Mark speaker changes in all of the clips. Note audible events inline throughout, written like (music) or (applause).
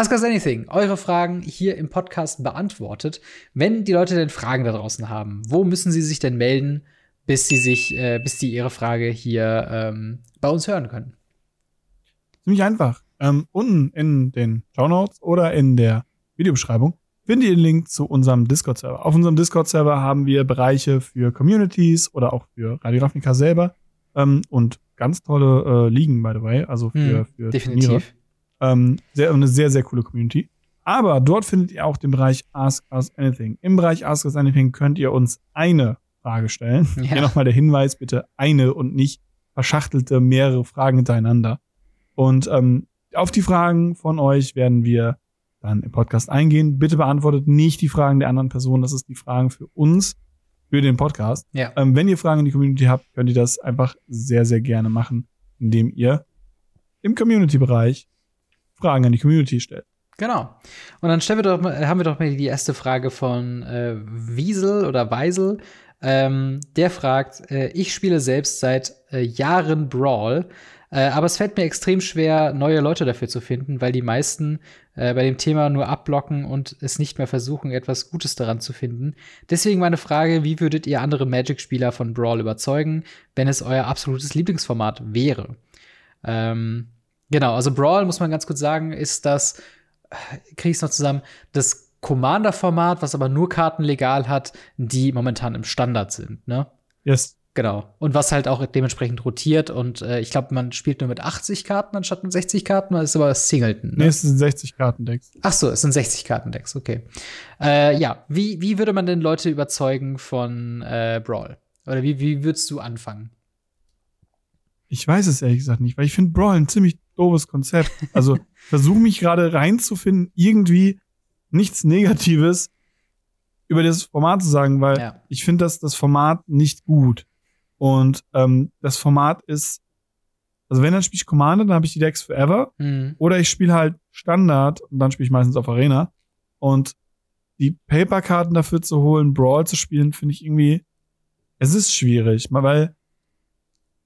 Speaker 1: Ask Us Anything, eure Fragen hier im Podcast beantwortet. Wenn die Leute denn Fragen da draußen haben, wo müssen sie sich denn melden, bis sie sich, äh, bis die ihre Frage hier ähm, bei uns hören können?
Speaker 2: Ziemlich einfach. Ähm, unten in den Show Notes oder in der Videobeschreibung findet ihr den Link zu unserem Discord-Server. Auf unserem Discord-Server haben wir Bereiche für Communities oder auch für Radio Radiografika selber ähm, und ganz tolle äh, Ligen, by the way, also für, hm, für definitiv. Turniere. Ähm, sehr, eine sehr, sehr coole Community. Aber dort findet ihr auch den Bereich Ask Us Anything. Im Bereich Ask Us Anything könnt ihr uns eine Frage stellen. Ja. Hier nochmal der Hinweis, bitte eine und nicht verschachtelte mehrere Fragen hintereinander. Und ähm, auf die Fragen von euch werden wir dann im Podcast eingehen. Bitte beantwortet nicht die Fragen der anderen Personen. Das ist die Fragen für uns, für den Podcast. Ja. Ähm, wenn ihr Fragen in die Community habt, könnt ihr das einfach sehr, sehr gerne machen, indem ihr im Community-Bereich Fragen an die Community stellen.
Speaker 1: Genau. Und dann stellen wir doch, haben wir doch mal die erste Frage von äh, Wiesel oder Weisel. Ähm, der fragt, äh, ich spiele selbst seit äh, Jahren Brawl, äh, aber es fällt mir extrem schwer, neue Leute dafür zu finden, weil die meisten äh, bei dem Thema nur abblocken und es nicht mehr versuchen, etwas Gutes daran zu finden. Deswegen meine Frage, wie würdet ihr andere Magic-Spieler von Brawl überzeugen, wenn es euer absolutes Lieblingsformat wäre? Ähm, Genau, also Brawl, muss man ganz kurz sagen, ist das, äh, krieg ich's noch zusammen, das Commander-Format, was aber nur Karten legal hat, die momentan im Standard sind, ne? Yes. Genau. Und was halt auch dementsprechend rotiert. Und äh, ich glaube, man spielt nur mit 80 Karten anstatt mit 60 Karten. Das ist aber das Singleton. Ne? Nee, es sind 60 Kartendecks. Ach so, es sind 60 Kartendecks, okay. Äh, ja, wie, wie würde man denn Leute überzeugen von äh, Brawl? Oder wie, wie würdest du anfangen?
Speaker 2: Ich weiß es ehrlich gesagt nicht, weil ich finde Brawl ein ziemlich doofes Konzept. Also (laughs) versuche mich gerade reinzufinden, irgendwie nichts Negatives über das Format zu sagen, weil ja. ich finde das, das Format nicht gut. Und ähm, das Format ist, also wenn dann spiele ich Commander, dann habe ich die Decks Forever. Mhm. Oder ich spiele halt Standard und dann spiele ich meistens auf Arena. Und die Paper-Karten dafür zu holen, Brawl zu spielen, finde ich irgendwie, es ist schwierig, weil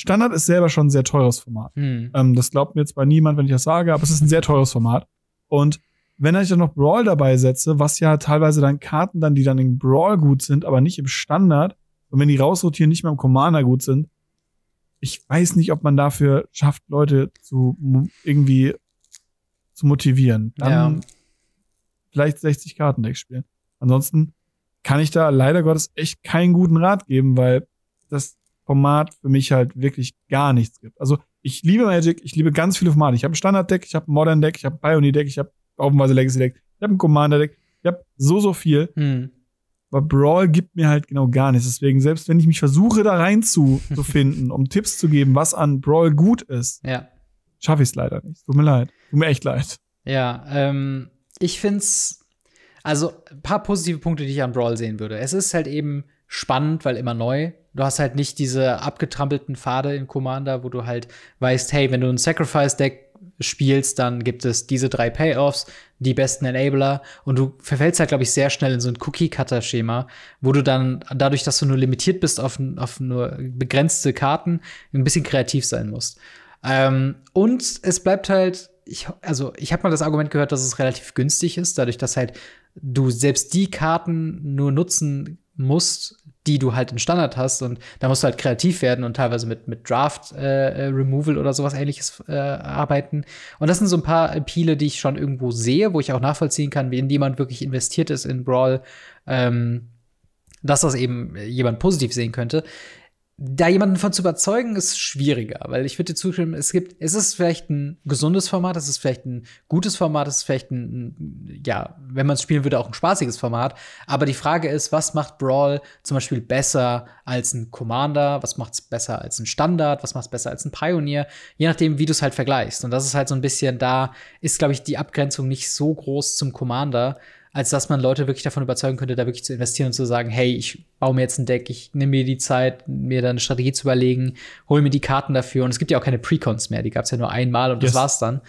Speaker 2: Standard ist selber schon ein sehr teures Format. Hm. Ähm, das glaubt mir jetzt bei niemand, wenn ich das sage, aber es ist ein sehr teures Format. Und wenn ich dann noch Brawl dabei setze, was ja teilweise dann Karten dann, die dann in Brawl gut sind, aber nicht im Standard, und wenn die rausrotieren, nicht mehr im Commander gut sind, ich weiß nicht, ob man dafür schafft, Leute zu irgendwie zu motivieren. Dann ja. vielleicht 60 Karten Deck spielen. Ansonsten kann ich da leider Gottes echt keinen guten Rat geben, weil das Format für mich halt wirklich gar nichts gibt. Also ich liebe Magic, ich liebe ganz viele Formate. Ich habe ein Standard-Deck, ich habe ein Modern-Deck, ich habe ein Pioneer-Deck, ich habe offenweise Legacy-Deck, ich habe ein Commander-Deck, ich habe so, so viel. Hm. Aber Brawl gibt mir halt genau gar nichts. Deswegen, selbst wenn ich mich versuche, da reinzufinden, (laughs) um Tipps zu geben, was an Brawl gut ist, ja. schaffe ich es leider nicht. Tut mir leid. Tut mir echt leid.
Speaker 1: Ja, ähm, ich finde es, also ein paar positive Punkte, die ich an Brawl sehen würde. Es ist halt eben spannend, weil immer neu. Du hast halt nicht diese abgetrampelten Pfade in Commander, wo du halt weißt, hey, wenn du ein Sacrifice-Deck spielst, dann gibt es diese drei Payoffs, die besten Enabler und du verfällst halt, glaube ich, sehr schnell in so ein Cookie-Cutter-Schema, wo du dann, dadurch, dass du nur limitiert bist auf, auf nur begrenzte Karten, ein bisschen kreativ sein musst. Ähm, und es bleibt halt, ich, also ich habe mal das Argument gehört, dass es relativ günstig ist, dadurch, dass halt du selbst die Karten nur nutzen musst, die du halt in Standard hast. Und da musst du halt kreativ werden und teilweise mit, mit Draft äh, äh Removal oder sowas ähnliches äh, arbeiten. Und das sind so ein paar Piele, die ich schon irgendwo sehe, wo ich auch nachvollziehen kann, wie in jemand wirklich investiert ist in Brawl, ähm, dass das eben jemand positiv sehen könnte da jemanden von zu überzeugen, ist schwieriger, weil ich würde dir zustimmen, es gibt, es ist vielleicht ein gesundes Format, es ist vielleicht ein gutes Format, es ist vielleicht ein, ja, wenn man es spielen würde, auch ein spaßiges Format. Aber die Frage ist, was macht Brawl zum Beispiel besser als ein Commander? Was macht es besser als ein Standard? Was macht es besser als ein Pioneer? Je nachdem, wie du es halt vergleichst. Und das ist halt so ein bisschen, da ist, glaube ich, die Abgrenzung nicht so groß zum Commander, als dass man Leute wirklich davon überzeugen könnte, da wirklich zu investieren und zu sagen, hey, ich baue mir jetzt ein Deck, ich nehme mir die Zeit, mir da eine Strategie zu überlegen, hole mir die Karten dafür. Und es gibt ja auch keine Precons mehr, die gab es ja nur einmal und yes. das war's dann.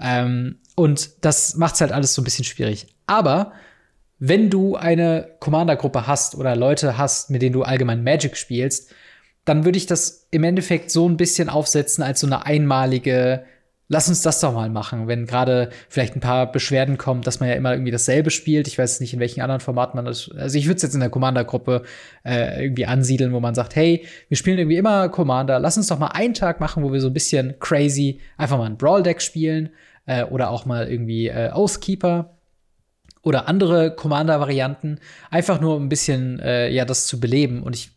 Speaker 1: Ähm, und das macht's halt alles so ein bisschen schwierig. Aber wenn du eine Commander-Gruppe hast oder Leute hast, mit denen du allgemein Magic spielst, dann würde ich das im Endeffekt so ein bisschen aufsetzen als so eine einmalige lass uns das doch mal machen, wenn gerade vielleicht ein paar Beschwerden kommen, dass man ja immer irgendwie dasselbe spielt. Ich weiß nicht, in welchen anderen Formaten man das. Also ich würde es jetzt in der Commander-Gruppe äh, irgendwie ansiedeln, wo man sagt, hey, wir spielen irgendwie immer Commander, lass uns doch mal einen Tag machen, wo wir so ein bisschen crazy einfach mal ein Brawl-Deck spielen äh, oder auch mal irgendwie äh, Oathkeeper oder andere Commander-Varianten, einfach nur ein bisschen äh, ja das zu beleben. Und ich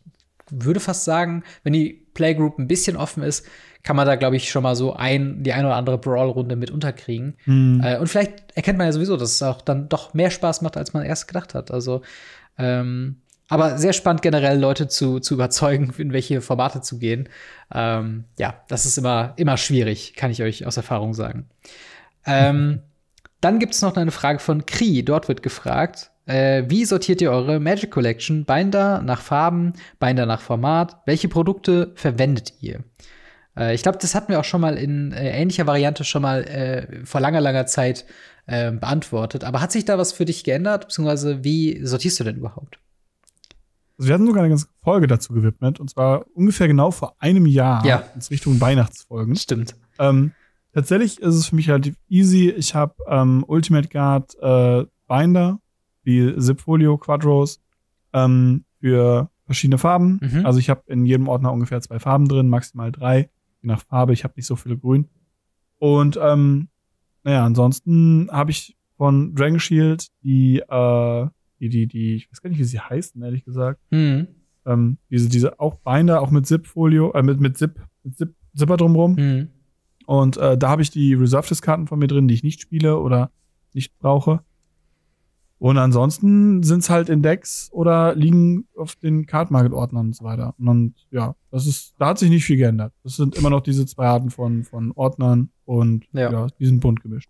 Speaker 1: würde fast sagen, wenn die Playgroup ein bisschen offen ist, kann man da, glaube ich, schon mal so ein, die ein oder andere Brawl-Runde mit unterkriegen. Mhm. Äh, und vielleicht erkennt man ja sowieso, dass es auch dann doch mehr Spaß macht, als man erst gedacht hat. Also, ähm, aber sehr spannend generell, Leute zu, zu überzeugen, (laughs) in welche Formate zu gehen. Ähm, ja, das ist immer, immer schwierig, kann ich euch aus Erfahrung sagen. Ähm, mhm. (laughs) Dann gibt es noch eine Frage von Kri. Dort wird gefragt, äh, wie sortiert ihr eure Magic Collection? Binder nach Farben, Binder nach Format. Welche Produkte verwendet ihr? Äh, ich glaube, das hatten wir auch schon mal in äh, ähnlicher Variante schon mal äh, vor langer, langer Zeit ähm, beantwortet. Aber hat sich da was für dich geändert? Beziehungsweise wie sortierst du denn überhaupt?
Speaker 2: Also wir hatten sogar eine ganze Folge dazu gewidmet. Und zwar ungefähr genau vor einem Jahr ja. in Richtung Weihnachtsfolgen. Stimmt. Ähm, tatsächlich ist es für mich relativ easy. Ich habe ähm, Ultimate Guard äh, Binder wie Zipfolio Quadros ähm, für verschiedene Farben. Mhm. Also ich habe in jedem Ordner ungefähr zwei Farben drin, maximal drei, je nach Farbe. Ich habe nicht so viele Grün. Und ähm, naja, ansonsten habe ich von Dragon Shield die, äh, die, die, die, ich weiß gar nicht, wie sie heißen, ehrlich gesagt. Mhm. Ähm, diese, diese auch Binder, auch mit Zip-Folio, äh, mit, mit Zip, mit Zip, Zipper drumrum. Mhm. Und äh, da habe ich die Reserve-Diskarten von mir drin, die ich nicht spiele oder nicht brauche. Und ansonsten sind es halt in Decks oder liegen auf den Card Market Ordnern und so weiter. Und ja, das ist, da hat sich nicht viel geändert. Das sind immer noch diese zwei Arten von, von Ordnern und ja. ja die sind bunt gemischt.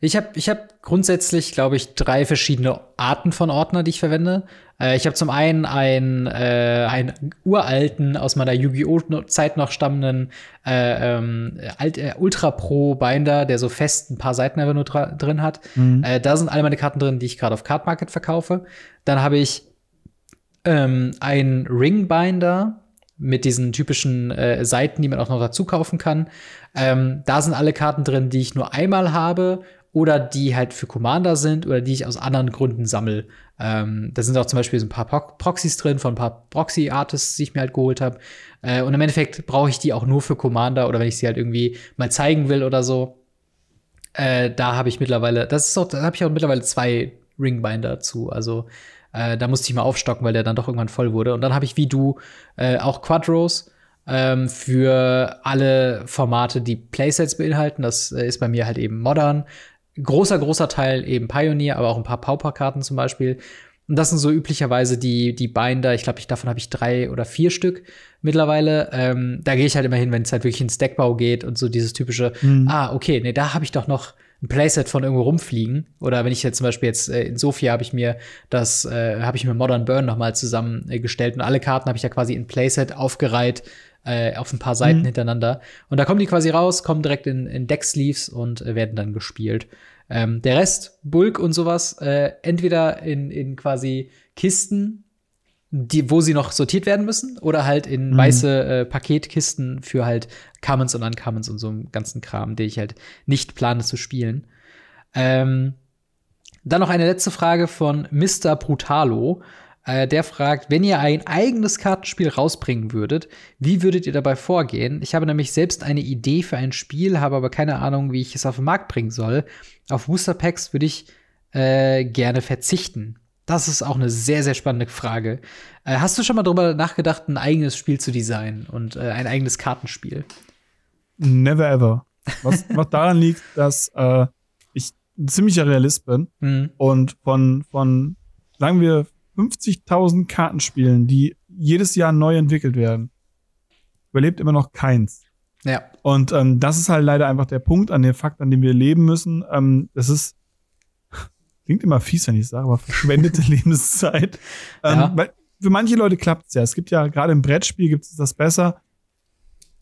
Speaker 2: Ich habe ich hab
Speaker 1: grundsätzlich, glaube ich, drei verschiedene Arten von Ordner, die ich verwende. Äh, ich habe zum einen einen, äh, einen uralten, aus meiner Yu-Gi-Oh! Zeit noch stammenden äh, ähm, Alt, äh, Ultra Pro Binder, der so fest ein paar Seiten einfach nur drin hat. Mhm. Äh, da sind alle meine Karten drin, die ich gerade auf Card Market verkaufe. Dann habe ich ähm, einen Ring Binder mit diesen typischen äh, Seiten, die man auch noch dazu kaufen kann. Ähm, da sind alle Karten drin, die ich nur einmal habe oder die halt für Commander sind oder die ich aus anderen Gründen sammle. Ähm, da sind auch zum Beispiel so ein paar Proxys drin von ein paar Proxy-Artists, die ich mir halt geholt habe. Äh, und im Endeffekt brauche ich die auch nur für Commander oder wenn ich sie halt irgendwie mal zeigen will oder so. Äh, da habe ich mittlerweile, das ist auch, da habe ich auch mittlerweile zwei Ringbinder zu. Also äh, da musste ich mal aufstocken, weil der dann doch irgendwann voll wurde. Und dann habe ich wie du äh, auch Quadros ähm, für alle Formate, die Playsets beinhalten. Das äh, ist bei mir halt eben Modern, großer, großer Teil eben Pioneer, aber auch ein paar Pauper-Karten zum Beispiel. Und das sind so üblicherweise die, die Binder. Ich glaube, ich, davon habe ich drei oder vier Stück mittlerweile. Ähm, da gehe ich halt immer hin, wenn es halt wirklich ins Deckbau geht und so dieses typische, mhm. ah, okay, nee, da habe ich doch noch ein Playset von irgendwo rumfliegen. Oder wenn ich jetzt zum Beispiel jetzt äh, in Sofia habe ich mir das, äh, habe ich mir Modern Burn nochmal zusammengestellt äh, und alle Karten habe ich ja quasi in Playset aufgereiht äh, auf ein paar Seiten mhm. hintereinander. Und da kommen die quasi raus, kommen direkt in, in Decksleeves und äh, werden dann gespielt. Ähm, der Rest, Bulk und sowas, äh, entweder in, in quasi Kisten, die, wo sie noch sortiert werden müssen, oder halt in mhm. weiße äh, Paketkisten für halt Commons und Uncommons und so einen ganzen Kram, den ich halt nicht plane zu spielen. Ähm, dann noch eine letzte Frage von Mr. Brutalo. Äh, der fragt, wenn ihr ein eigenes Kartenspiel rausbringen würdet, wie würdet ihr dabei vorgehen? Ich habe nämlich selbst eine Idee für ein Spiel, habe aber keine Ahnung, wie ich es auf den Markt bringen soll. Auf Booster Packs würde ich äh, gerne verzichten. Das ist auch eine sehr, sehr spannende Frage. Äh, hast du schon mal darüber nachgedacht, ein eigenes Spiel zu designen und äh, ein eigenes Kartenspiel?
Speaker 2: Never ever. Was, was daran liegt, dass äh, ich ein ziemlicher Realist bin mhm. und von, von, sagen wir, 50.000 Kartenspielen, die jedes Jahr neu entwickelt werden, überlebt immer noch keins. Ja. Und ähm, das ist halt leider einfach der Punkt, an dem Fakt, an dem wir leben müssen. Ähm, das ist, (laughs) klingt immer fies, wenn ich es sage, aber verschwendete (laughs) Lebenszeit. Ähm, ja. Weil für manche Leute klappt es ja. Es gibt ja gerade im Brettspiel gibt es das besser.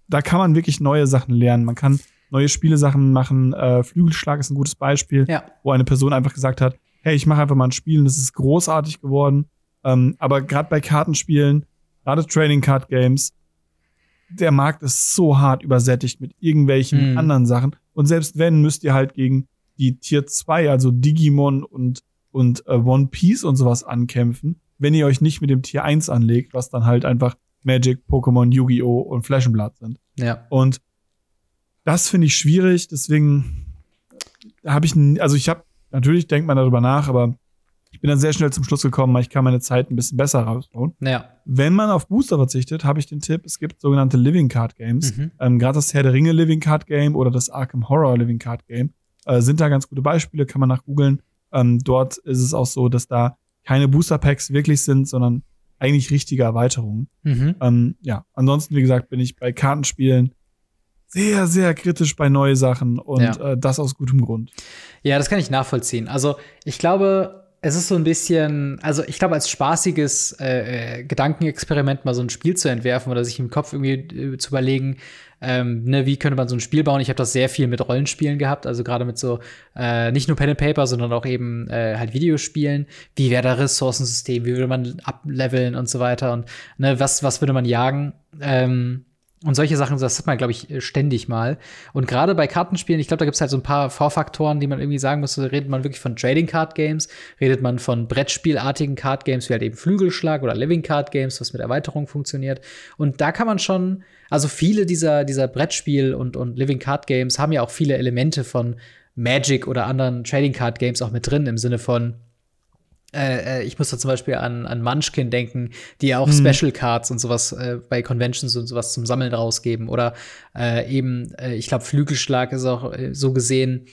Speaker 2: Da kann man wirklich neue Sachen lernen. Man kann neue Spielesachen machen. Äh, Flügelschlag ist ein gutes Beispiel, ja. wo eine Person einfach gesagt hat, hey, ich mache einfach mal ein Spiel und es ist großartig geworden. Ähm, aber gerade bei Kartenspielen, gerade Trading Card Games, der Markt ist so hart übersättigt mit irgendwelchen mhm. anderen Sachen. Und selbst wenn, müsst ihr halt gegen die Tier 2, also Digimon und, und äh, One Piece und sowas ankämpfen, wenn ihr euch nicht mit dem Tier 1 anlegt, was dann halt einfach Magic, Pokémon, Yu-Gi-Oh! und Flaschenblatt sind. Ja. Und das finde ich schwierig, deswegen habe ich, also ich habe natürlich denkt man darüber nach, aber ich bin dann sehr schnell zum Schluss gekommen, weil ich kann meine Zeit ein bisschen besser rausbauen. Ja. Wenn man auf Booster verzichtet, habe ich den Tipp, es gibt sogenannte Living Card Games. Mhm. Ähm, Gerade das Herr der Ringe Living Card Game oder das Arkham Horror Living Card Game äh, sind da ganz gute Beispiele, kann man nach googeln. Ähm, dort ist es auch so, dass da keine Booster Packs wirklich sind, sondern eigentlich richtige Erweiterungen. Mhm. Ähm, ja, ansonsten, wie gesagt, bin ich bei Kartenspielen sehr, sehr kritisch bei neuen Sachen und ja. äh, das aus gutem Grund.
Speaker 1: Ja, das kann ich nachvollziehen. Also ich glaube, es ist so ein bisschen, also ich glaube, als spaßiges äh, äh, Gedankenexperiment mal so ein Spiel zu entwerfen oder sich im Kopf irgendwie äh, zu überlegen, ähm, ne, wie könnte man so ein Spiel bauen. Ich habe das sehr viel mit Rollenspielen gehabt, also gerade mit so äh, nicht nur Pen and Paper, sondern auch eben äh, halt Videospielen. Wie wäre da Ressourcensystem? Wie würde man ableveln und so weiter? Und ne, was, was würde man jagen? Ähm, und solche Sachen, das hat man, glaube ich, äh, ständig mal. Und gerade bei Kartenspielen, ich glaube, da gibt es halt so ein paar Vorfaktoren, die man irgendwie sagen muss. Redet man wirklich von Trading Card Games? Redet man von Brettspielartigen Card Games, wie halt eben Flügelschlag oder Living Card Games, was mit Erweiterung funktioniert? Und da kann man schon, also viele dieser, dieser Brettspiel- und, und Living Card Games haben ja auch viele Elemente von Magic oder anderen Trading Card Games auch mit drin, im Sinne von, äh, äh, ich muss da zum Beispiel an, an Munchkin denken, die ja auch mhm. Special Cards und sowas äh, bei Conventions und sowas zum Sammeln rausgeben. Oder äh, eben, äh, ich glaube, Flügelschlag ist auch äh, so gesehen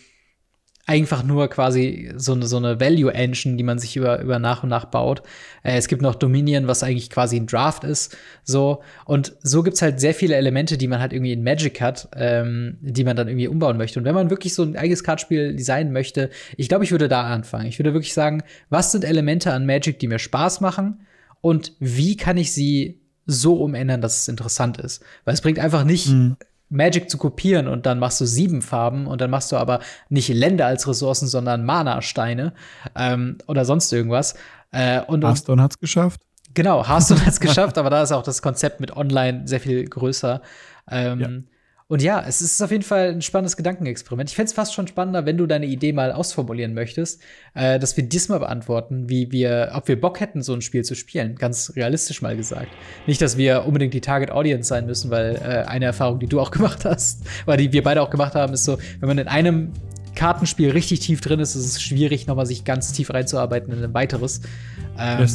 Speaker 1: einfach nur quasi so eine, so eine Value Engine, die man sich über, über nach und nach baut. Äh, es gibt noch Dominion, was eigentlich quasi ein Draft ist. So. Und so gibt's halt sehr viele Elemente, die man halt irgendwie in Magic hat, ähm, die man dann irgendwie umbauen möchte. Und wenn man wirklich so ein eigenes Kartspiel designen möchte, ich glaube, ich würde da anfangen. Ich würde wirklich sagen, was sind Elemente an Magic, die mir Spaß machen? Und wie kann ich sie so umändern, dass es interessant ist? Weil es bringt einfach nicht mhm Magic zu kopieren und dann machst du sieben Farben und dann machst du aber nicht Länder als Ressourcen, sondern Mana-Steine ähm, oder sonst irgendwas. Äh, und, Hearthstone es geschafft. Genau, Hearthstone es (laughs) geschafft, aber da ist auch das Konzept mit online sehr viel größer. Ähm, und ja, es ist auf jeden Fall ein spannendes Gedankenexperiment. Ich fände es fast schon spannender, wenn du deine Idee mal ausformulieren möchtest, äh, dass wir diesmal beantworten, wie wir, ob wir Bock hätten, so ein Spiel zu spielen. Ganz realistisch mal gesagt. Nicht, dass wir unbedingt die Target Audience sein müssen, weil äh, eine Erfahrung, die du auch (laughs) gemacht hast, weil die wir beide auch gemacht haben, ist so, wenn man in einem Kartenspiel richtig tief drin ist, ist es schwierig, nochmal sich ganz tief reinzuarbeiten in ein weiteres. Ähm,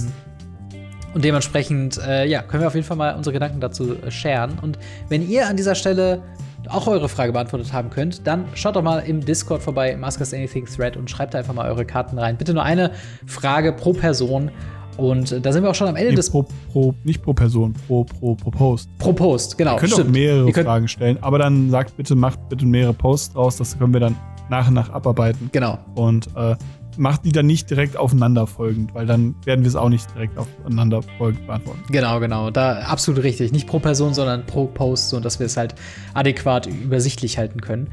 Speaker 1: und dementsprechend, äh, ja, können wir auf jeden Fall mal unsere Gedanken dazu äh, scheren. Und wenn ihr an dieser Stelle auch eure Frage beantwortet haben könnt, dann schaut doch mal im Discord vorbei, im Ask Us Anything Thread und schreibt einfach mal eure Karten rein. Bitte nur eine Frage pro Person. Und äh, da sind wir auch schon am Ende nee, des.
Speaker 2: Pro, pro, nicht pro Person, pro, pro, pro Post. Pro
Speaker 1: Post, genau. Ihr könnt stimmt. auch mehrere könnt, Fragen
Speaker 2: stellen, aber dann sagt bitte, macht bitte mehrere Posts draus, das können wir dann nach und nach abarbeiten. Genau. Und äh, macht die dann nicht direkt aufeinanderfolgend, weil dann werden wir es auch nicht direkt aufeinanderfolgend beantworten.
Speaker 1: Genau, genau. Da absolut richtig. Nicht pro Person, sondern pro Post, sodass wir es halt adäquat übersichtlich halten können.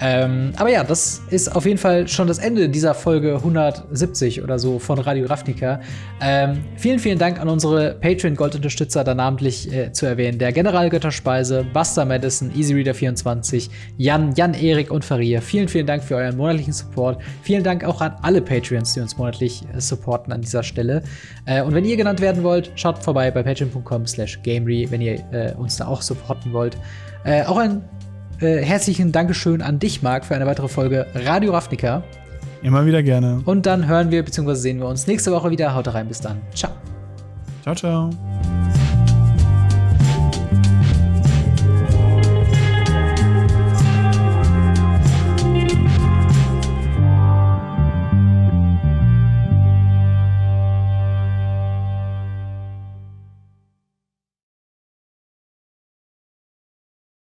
Speaker 1: Ähm, aber ja, das ist auf jeden Fall schon das Ende dieser Folge 170 oder so von Radio Ravnica. Ähm, vielen, vielen Dank an unsere Patreon-Gold-Unterstützer, da namentlich äh, zu erwähnen: der Generalgötterspeise, Buster Madison, EasyReader24, Jan, Jan, Erik und Faria. Vielen, vielen Dank für euren monatlichen Support. Vielen Dank auch an alle Patreons, die uns monatlich äh, supporten an dieser Stelle. Äh, und wenn ihr genannt werden wollt, schaut vorbei bei patreon.com/gamery, wenn ihr äh, uns da auch supporten wollt. Äh, auch ein äh, herzlichen Dankeschön an dich, Marc, für eine weitere Folge Radio Ravnica. Immer wieder gerne. Und dann hören wir bzw. sehen wir uns nächste Woche wieder. Haut rein, bis dann. Ciao. Ciao, ciao.